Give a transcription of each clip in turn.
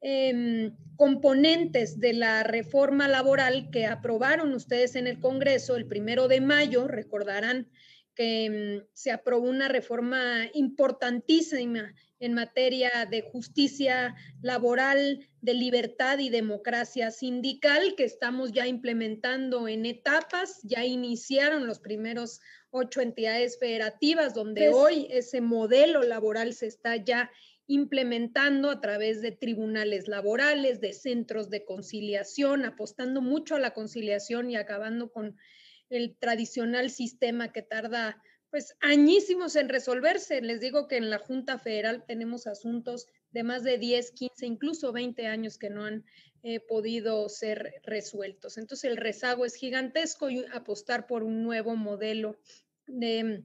Em, componentes de la reforma laboral que aprobaron ustedes en el Congreso el primero de mayo, recordarán que em, se aprobó una reforma importantísima en materia de justicia laboral, de libertad y democracia sindical, que estamos ya implementando en etapas. Ya iniciaron los primeros ocho entidades federativas, donde pues hoy ese modelo laboral se está ya implementando a través de tribunales laborales, de centros de conciliación, apostando mucho a la conciliación y acabando con el tradicional sistema que tarda pues añísimos en resolverse. Les digo que en la Junta Federal tenemos asuntos de más de 10, 15, incluso 20 años que no han eh, podido ser resueltos. Entonces el rezago es gigantesco y apostar por un nuevo modelo de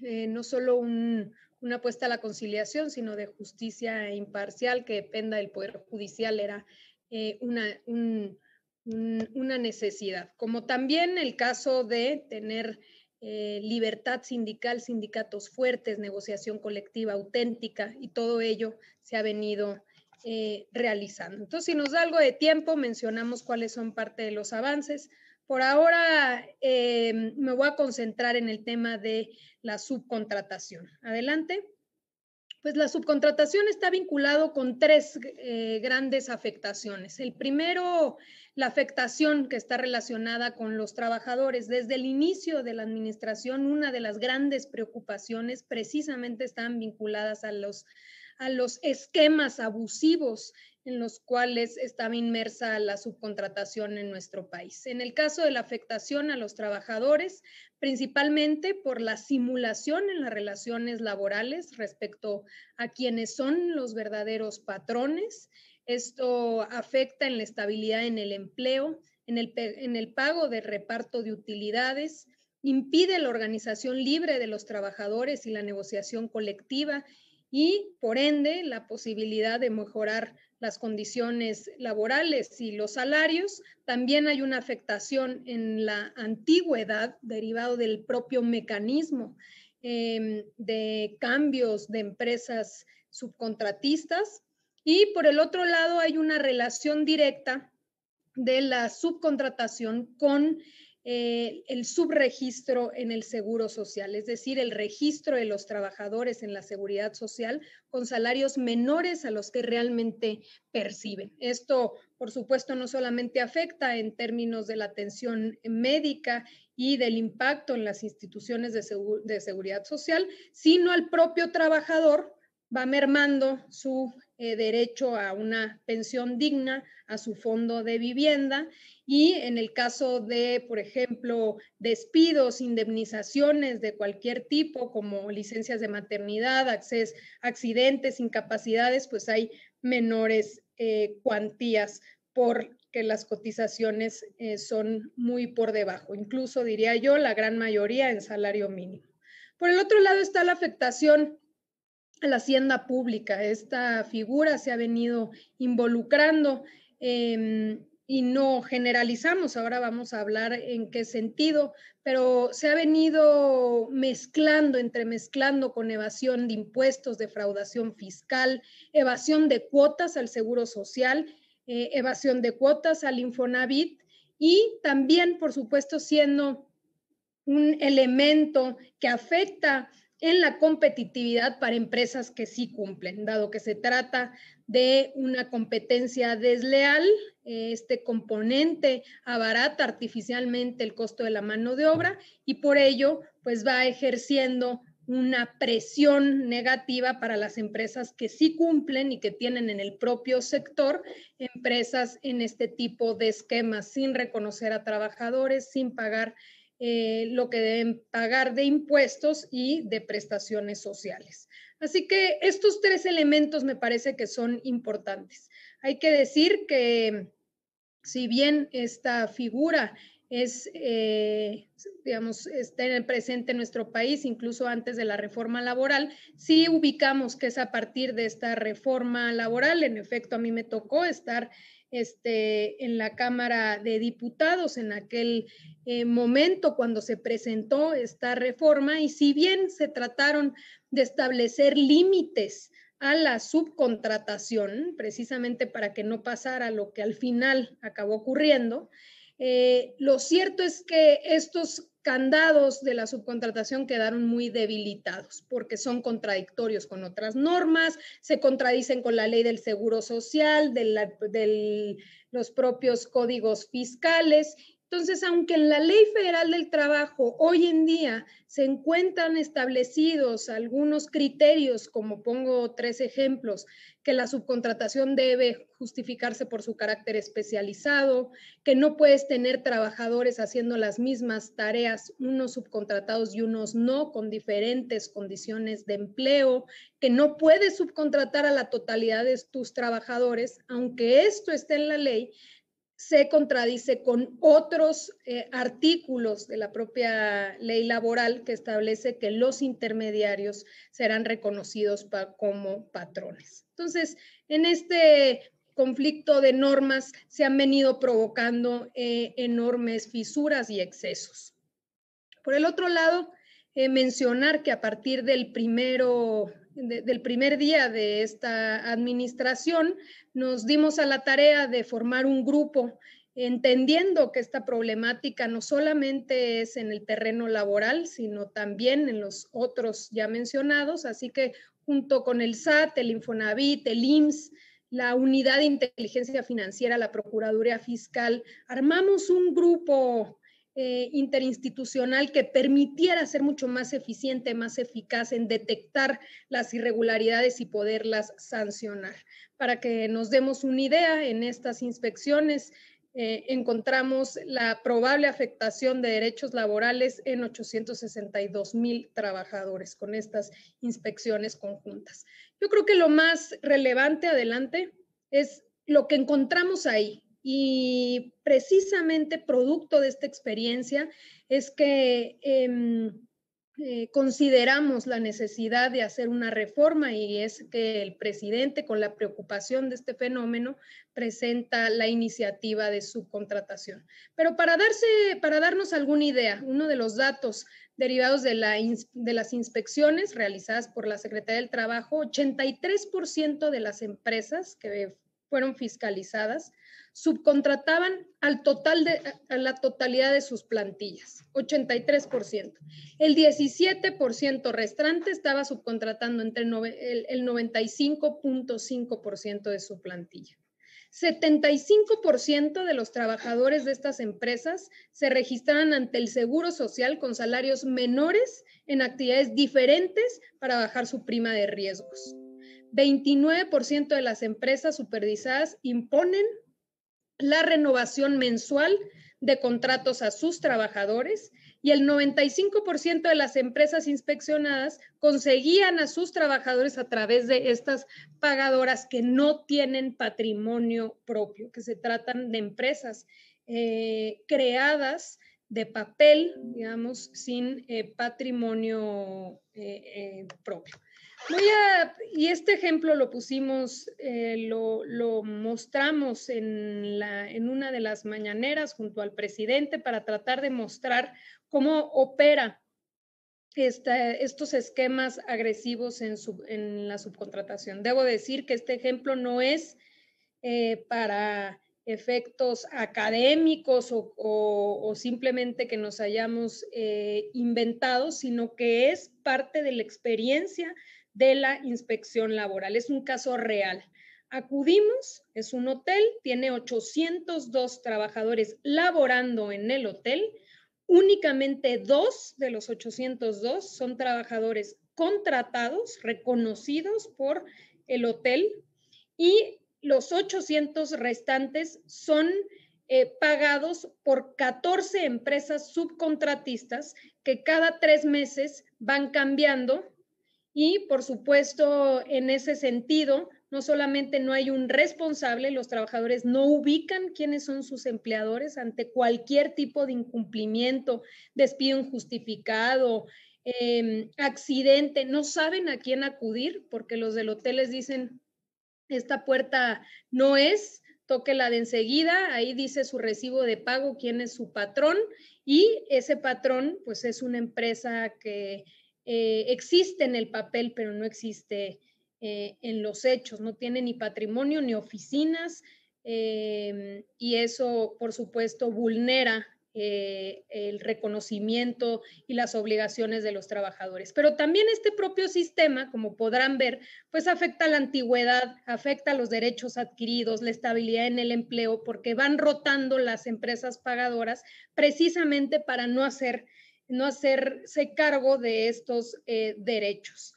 eh, no solo un, una apuesta a la conciliación, sino de justicia imparcial que dependa del Poder Judicial, era eh, una, necesidad. Como también el caso de tener eh, libertad sindical, sindicatos fuertes, negociación colectiva auténtica y todo ello se ha venido eh, realizando. Entonces, si nos da algo de tiempo, mencionamos cuáles son parte de los avances. Por ahora eh, me voy a concentrar en el tema de la subcontratación. Adelante. Pues la subcontratación está vinculado con tres eh, grandes afectaciones. El primero, la afectación que está relacionada con los trabajadores. Desde el inicio de la administración, una de las grandes preocupaciones precisamente están vinculadas a los a los esquemas abusivos en los cuales estaba inmersa la subcontratación en nuestro país. En el caso de la afectación a los trabajadores, principalmente por la simulación en las relaciones laborales respecto a quienes son los verdaderos patrones, esto afecta en la estabilidad en el empleo, en el, pago de reparto de utilidades, impide la organización libre de los trabajadores y la negociación colectiva y, por ende, la posibilidad de mejorar las condiciones laborales y los salarios. También hay una afectación en la antigüedad derivado del propio mecanismo em, de cambios de empresas subcontratistas. Y por el otro lado hay una relación directa de la subcontratación con eh, el subregistro en el Seguro Social, es decir, el registro de los trabajadores en la Seguridad Social con salarios menores a los que realmente perciben. Esto, por supuesto, no solamente afecta en términos de la atención médica y del impacto en las instituciones de, de seguridad social, sino al propio trabajador va mermando su eh, derecho a una pensión digna, a su fondo de vivienda. Y en el caso de, por ejemplo, despidos, indemnizaciones de cualquier tipo, como licencias de maternidad, accidentes, incapacidades, pues hay menores eh, cuantías porque las cotizaciones eh, son muy por debajo, incluso diría yo la gran mayoría en salario mínimo. Por el otro lado está la afectación la hacienda pública. Esta figura se ha venido involucrando em, y no generalizamos, ahora vamos a hablar en qué sentido, pero se ha venido mezclando, entremezclando con evasión de impuestos, defraudación fiscal, evasión de cuotas al Seguro Social, eh, evasión de cuotas al Infonavit y también, por supuesto, siendo un elemento que afecta en la competitividad para empresas que sí cumplen, dado que se trata de una competencia desleal, este componente abarata artificialmente el costo de la mano de obra y por ello pues va ejerciendo una presión negativa para las empresas que sí cumplen y que tienen en el propio sector empresas en este tipo de esquemas sin reconocer a trabajadores, sin pagar eh, lo que deben pagar de impuestos y de prestaciones sociales. Así que estos tres elementos me parece que son importantes. Hay que decir que si bien esta figura es, eh, digamos, está en el presente en nuestro país, incluso antes de la reforma laboral, sí ubicamos que es a partir de esta reforma laboral, en efecto, a mí me tocó estar este, en la Cámara de Diputados en aquel eh, momento cuando se presentó esta reforma y si bien se trataron de establecer límites a la subcontratación, precisamente para que no pasara lo que al final acabó ocurriendo, eh, lo cierto es que estos candados de la subcontratación quedaron muy debilitados porque son contradictorios con otras normas, se contradicen con la ley del seguro social, de los propios códigos fiscales entonces, aunque en la Ley Federal del Trabajo hoy en día se encuentran establecidos algunos criterios, como pongo tres ejemplos, que la subcontratación debe justificarse por su carácter especializado, que no puedes tener trabajadores haciendo las mismas tareas, unos subcontratados y unos no, con diferentes condiciones de empleo, que no puedes subcontratar a la totalidad de tus trabajadores, aunque esto esté en la ley, se contradice con otros eh, artículos de la propia ley laboral que establece que los intermediarios serán reconocidos como patrones. Entonces, en este conflicto de normas se han venido provocando eh, enormes fisuras y excesos. Por el otro lado, eh, mencionar que a partir del primero del primer día de esta administración, nos dimos a la tarea de formar un grupo entendiendo que esta problemática no solamente es en el terreno laboral, sino también en los otros ya mencionados, así que junto con el SAT, el Infonavit, el IMSS, la Unidad de Inteligencia Financiera, la Procuraduría Fiscal, armamos un grupo eh, interinstitucional que permitiera ser mucho más eficiente, más eficaz en detectar las irregularidades y poderlas sancionar. Para que nos demos una idea, en estas inspecciones eh, encontramos la probable afectación de derechos laborales en 862 mil trabajadores con estas inspecciones conjuntas. Yo creo que lo más relevante adelante es lo que encontramos ahí, y precisamente producto de esta experiencia es que em, eh, consideramos la necesidad de hacer una reforma y es que el presidente, con la preocupación de este fenómeno, presenta la iniciativa de subcontratación. Pero para, darse, para darnos alguna idea, uno de los datos derivados de, la, de las inspecciones realizadas por la Secretaría del Trabajo, 83% de las empresas que fueron fiscalizadas, subcontrataban al total de, a la totalidad de sus plantillas, 83%. El 17% restante estaba subcontratando entre el, 95.5% de su plantilla. 75% de los trabajadores de estas empresas se registraban ante el Seguro Social con salarios menores en actividades diferentes para bajar su prima de riesgos. 29% de las empresas supervisadas imponen la renovación mensual de contratos a sus trabajadores y el 95% de las empresas inspeccionadas conseguían a sus trabajadores a través de estas pagadoras que no tienen patrimonio propio, que se tratan de empresas eh, creadas de papel, digamos, sin eh, patrimonio eh, propio. Voy y este ejemplo lo pusimos, eh, lo, mostramos en, una de las mañaneras junto al presidente para tratar de mostrar cómo opera estos esquemas agresivos en, la subcontratación. Debo decir que este ejemplo no es eh, para efectos académicos o, simplemente que nos hayamos eh, inventado, sino que es parte de la experiencia de la inspección laboral. Es un caso real. Acudimos, es un hotel, tiene 802 trabajadores laborando en el hotel. Únicamente dos de los 802 son trabajadores contratados, reconocidos por el hotel. Y los 800 restantes son eh, pagados por 14 empresas subcontratistas que cada tres meses van cambiando y, por supuesto, en ese sentido, no solamente no hay un responsable, los trabajadores no ubican quiénes son sus empleadores ante cualquier tipo de incumplimiento, despido injustificado, em, accidente, no saben a quién acudir porque los del hotel les dicen, esta puerta no es, tóquela de enseguida, ahí dice su recibo de pago, quién es su patrón y ese patrón pues es una empresa que eh, existe en el papel pero no existe eh, en los hechos, no tiene ni patrimonio ni oficinas em, y eso por supuesto vulnera eh, el reconocimiento y las obligaciones de los trabajadores. Pero también este propio sistema, como podrán ver, pues afecta la antigüedad, afecta los derechos adquiridos, la estabilidad en el empleo, porque van rotando las empresas pagadoras precisamente para no hacer no hacerse cargo de estos eh, derechos.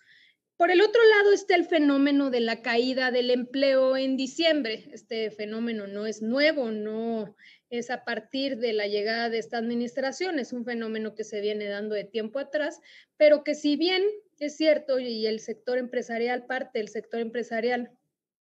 Por el otro lado está el fenómeno de la caída del empleo en diciembre. Este fenómeno no es nuevo, no es a partir de la llegada de esta administración, es un fenómeno que se viene dando de tiempo atrás, pero que si bien es cierto y el sector empresarial, parte del sector empresarial,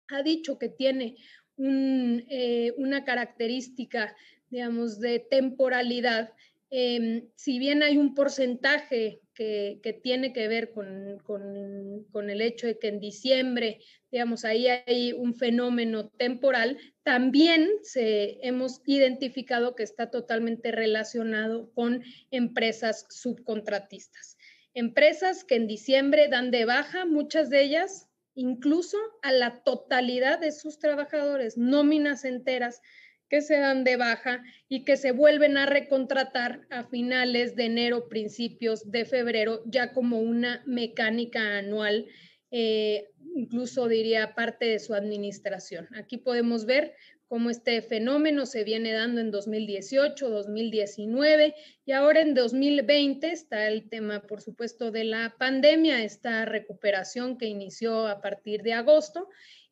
ha dicho que tiene eh, una característica, digamos, de temporalidad Em, si bien hay un porcentaje que, tiene que ver con, el hecho de que en diciembre, digamos, ahí hay un fenómeno temporal, también se, hemos identificado que está totalmente relacionado con empresas subcontratistas. Empresas que en diciembre dan de baja, muchas de ellas, incluso a la totalidad de sus trabajadores, nóminas enteras que se dan de baja y que se vuelven a recontratar a finales de enero, principios de febrero, ya como una mecánica anual, eh, incluso diría parte de su administración. Aquí podemos ver cómo este fenómeno se viene dando en 2018, 2019 y ahora en 2020 está el tema, por supuesto, de la pandemia, esta recuperación que inició a partir de agosto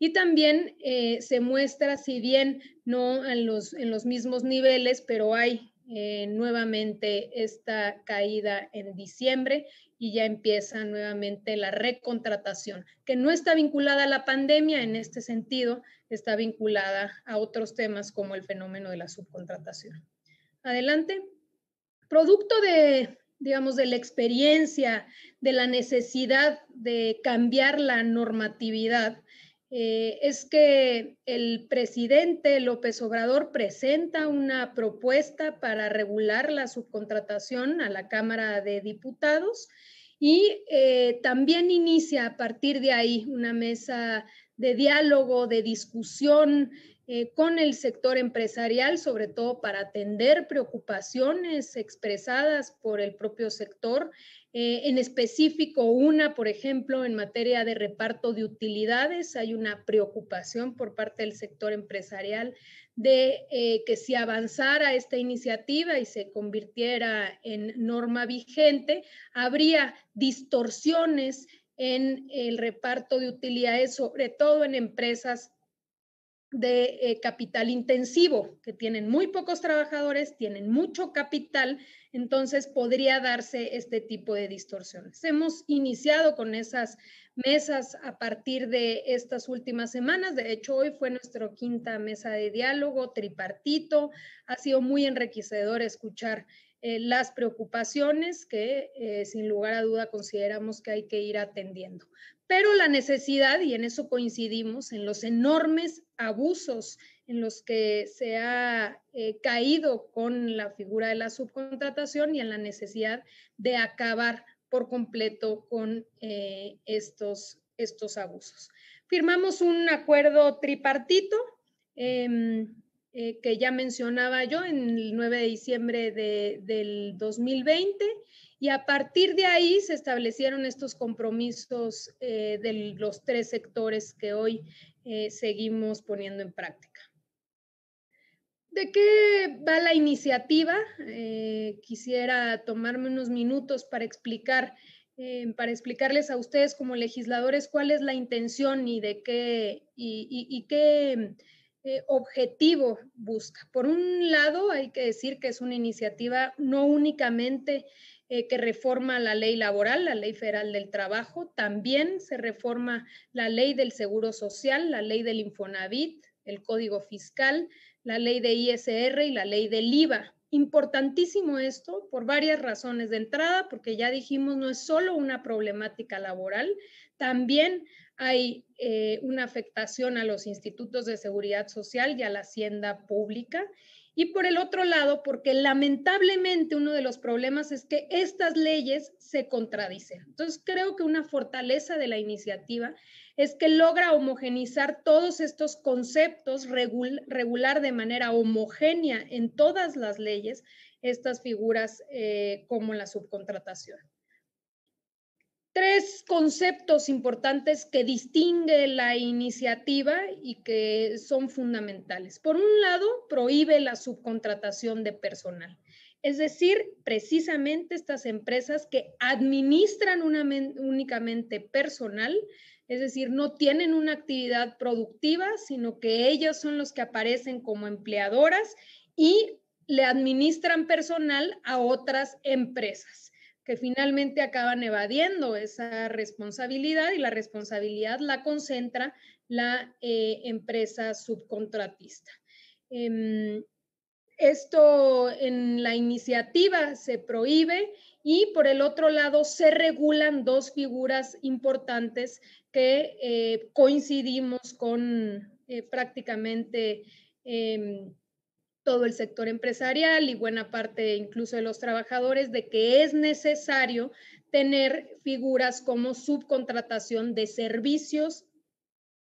y también eh, se muestra, si bien no en los, en los mismos niveles, pero hay eh, nuevamente esta caída en diciembre y ya empieza nuevamente la recontratación, que no está vinculada a la pandemia en este sentido, está vinculada a otros temas como el fenómeno de la subcontratación. Adelante. Producto de, digamos, de la experiencia, de la necesidad de cambiar la normatividad, eh, es que el presidente López Obrador presenta una propuesta para regular la subcontratación a la Cámara de Diputados y eh, también inicia a partir de ahí una mesa de diálogo, de discusión eh, con el sector empresarial, sobre todo para atender preocupaciones expresadas por el propio sector, eh, en específico una, por ejemplo, en materia de reparto de utilidades, hay una preocupación por parte del sector empresarial de eh, que si avanzara esta iniciativa y se convirtiera en norma vigente, habría distorsiones en el reparto de utilidades, sobre todo en empresas de eh, capital intensivo, que tienen muy pocos trabajadores, tienen mucho capital, entonces podría darse este tipo de distorsiones. Hemos iniciado con esas mesas a partir de estas últimas semanas, de hecho hoy fue nuestra quinta mesa de diálogo tripartito, ha sido muy enriquecedor escuchar eh, las preocupaciones que eh, sin lugar a duda consideramos que hay que ir atendiendo pero la necesidad, y en eso coincidimos, en los enormes abusos en los que se ha eh, caído con la figura de la subcontratación y en la necesidad de acabar por completo con eh, estos, estos abusos. Firmamos un acuerdo tripartito em, eh, que ya mencionaba yo en el 9 de diciembre de, del 2020 y a partir de ahí se establecieron estos compromisos eh, de los tres sectores que hoy eh, seguimos poniendo en práctica. ¿De qué va la iniciativa? Eh, quisiera tomarme unos minutos para explicar, para explicarles a ustedes como legisladores cuál es la intención y de qué y qué objetivo busca. Por un lado, hay que decir que es una iniciativa no únicamente eh, que reforma la ley laboral, la ley federal del trabajo, también se reforma la ley del seguro social, la ley del Infonavit, el código fiscal, la ley de ISR y la ley del IVA importantísimo esto por varias razones. De entrada, porque ya dijimos, no es solo una problemática laboral, también hay eh, una afectación a los institutos de seguridad social y a la hacienda pública. Y por el otro lado, porque lamentablemente uno de los problemas es que estas leyes se contradicen. Entonces, creo que una fortaleza de la iniciativa es que logra homogenizar todos estos conceptos, regular de manera homogénea en todas las leyes estas figuras eh, como la subcontratación tres conceptos importantes que distingue la iniciativa y que son fundamentales. Por un lado, prohíbe la subcontratación de personal, es decir, precisamente estas empresas que administran únicamente personal, es decir, no tienen una actividad productiva, sino que ellas son los que aparecen como empleadoras y le administran personal a otras empresas que finalmente acaban evadiendo esa responsabilidad y la responsabilidad la concentra la eh, empresa subcontratista. Em, esto en la iniciativa se prohíbe y por el otro lado se regulan dos figuras importantes que eh, coincidimos con eh, prácticamente em, todo el sector empresarial y buena parte incluso de los trabajadores de que es necesario tener figuras como subcontratación de servicios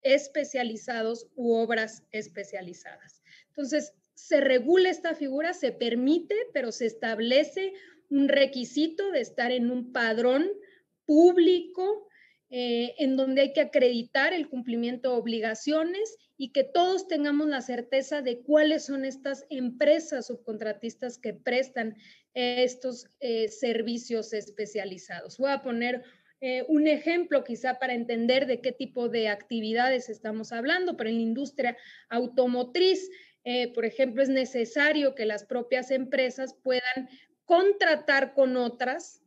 especializados u obras especializadas. Entonces, se regula esta figura, se permite, pero se establece un requisito de estar en un padrón público eh, en donde hay que acreditar el cumplimiento de obligaciones y que todos tengamos la certeza de cuáles son estas empresas subcontratistas que prestan estos eh, servicios especializados. Voy a poner eh, un ejemplo quizá para entender de qué tipo de actividades estamos hablando, pero en la industria automotriz, eh, por ejemplo, es necesario que las propias empresas puedan contratar con otras,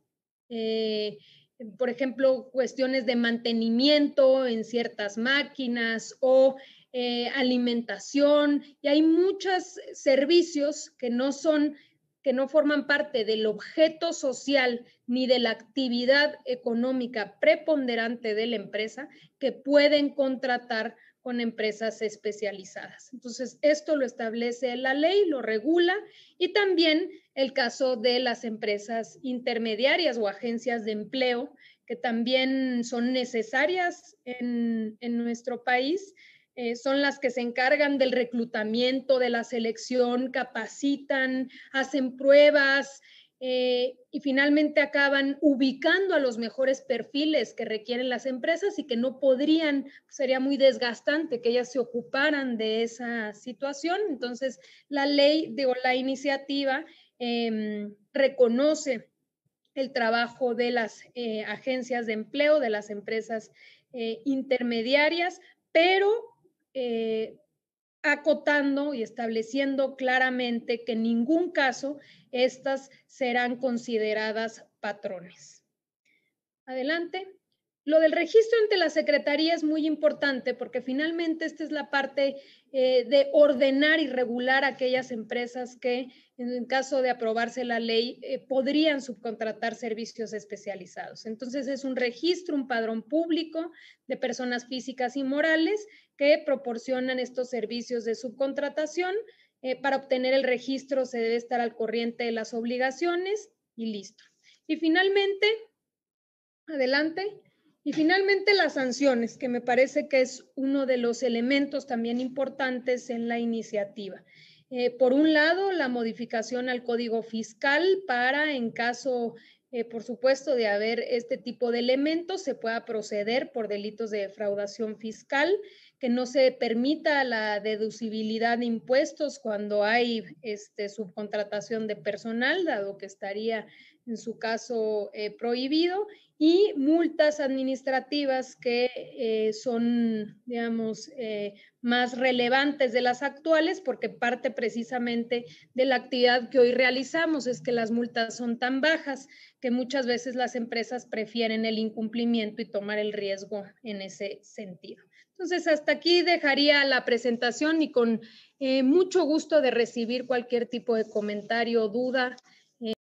por ejemplo, cuestiones de mantenimiento en ciertas máquinas o eh, alimentación, y hay muchos servicios que no son que no forman parte del objeto social ni de la actividad económica preponderante de la empresa que pueden contratar con empresas especializadas. Entonces, esto lo establece la ley, lo regula y también el caso de las empresas intermediarias o agencias de empleo que también son necesarias en, en nuestro país eh, son las que se encargan del reclutamiento, de la selección, capacitan, hacen pruebas eh, y finalmente acaban ubicando a los mejores perfiles que requieren las empresas y que no podrían, sería muy desgastante que ellas se ocuparan de esa situación. Entonces, la ley de, o la iniciativa em, reconoce el trabajo de las eh, agencias de empleo, de las empresas intermediarias, pero eh, acotando y estableciendo claramente que en ningún caso estas serán consideradas patrones. Adelante. Lo del registro ante la Secretaría es muy importante porque finalmente esta es la parte eh, de ordenar y regular aquellas empresas que en caso de aprobarse la ley eh, podrían subcontratar servicios especializados. Entonces es un registro, un padrón público de personas físicas y morales que proporcionan estos servicios de subcontratación. Eh, para obtener el registro se debe estar al corriente de las obligaciones y listo. Y finalmente, adelante. Y finalmente las sanciones, que me parece que es uno de los elementos también importantes en la iniciativa. Eh, por un lado, la modificación al código fiscal para, en caso, eh, por supuesto, de haber este tipo de elementos, se pueda proceder por delitos de defraudación fiscal que no se permita la deducibilidad de impuestos cuando hay este, subcontratación de personal, dado que estaría en su caso eh, prohibido, y multas administrativas que eh, son, digamos, eh, más relevantes de las actuales, porque parte precisamente de la actividad que hoy realizamos es que las multas son tan bajas que muchas veces las empresas prefieren el incumplimiento y tomar el riesgo en ese sentido. Entonces, hasta aquí dejaría la presentación y con eh, mucho gusto de recibir cualquier tipo de comentario, o duda